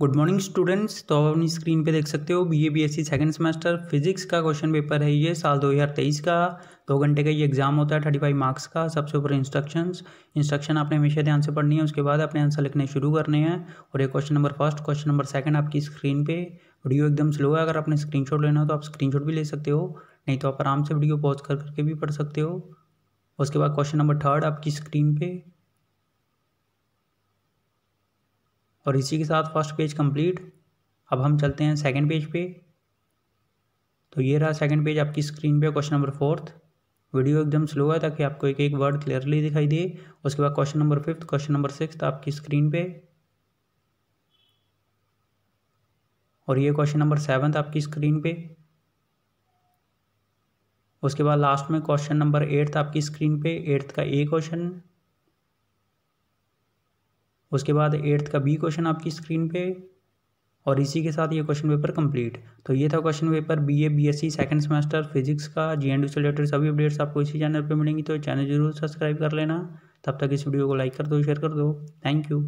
good morning students तो आप अपनी स्क्रीन पे देख सकते हो B A B S C second semester physics का क्वेश्चन पेपर है ये साल 2023 का दो घंटे का ये एग्जाम होता है थर्टी फाइव मार्क्स का सबसे ऊपर इंस्ट्रक्शंस इंस्ट्रक्शन आपने हमेशा ध्यान से पढ़नी है उसके बाद अपने आंसर लिखने शुरू करने हैं और ये question number first question number second आपकी स्क्रीन पर वीडियो एकदम स्लो है अगर आपने स्क्रीन लेना हो तो आप स्क्रीन भी ले सकते हो नहीं तो आप आराम से वीडियो पॉज कर करके भी पढ़ सकते हो उसके बाद क्वेश्चन नंबर थर्ड आपकी स्क्रीन पर और इसी के साथ फर्स्ट पेज कंप्लीट अब हम चलते हैं सेकंड पेज पे तो ये रहा सेकंड पेज आपकी स्क्रीन पे क्वेश्चन नंबर फोर्थ वीडियो एकदम स्लो है ताकि आपको एक एक वर्ड क्लियरली दिखाई दे उसके बाद question number fifth question number six आपकी स्क्रीन पे और ये क्वेश्चन नंबर सेवन्थ आपकी स्क्रीन पे उसके बाद लास्ट में क्वेश्चन नंबर एट्थ आपकी स्क्रीन पे एट्थ का ए क्वेश्चन उसके बाद एट्थ का बी क्वेश्चन आपकी स्क्रीन पे और इसी के साथ ये क्वेश्चन पेपर कंप्लीट तो ये था question paper B A B S C second semester physics का जी एंड से रिलेटेड सभी अपडेट्स आपको इसी चैनल पर मिलेंगी तो चैनल जरूर सब्सक्राइब कर लेना तब तक इस वीडियो को लाइक कर दो शेयर कर दो थैंक यू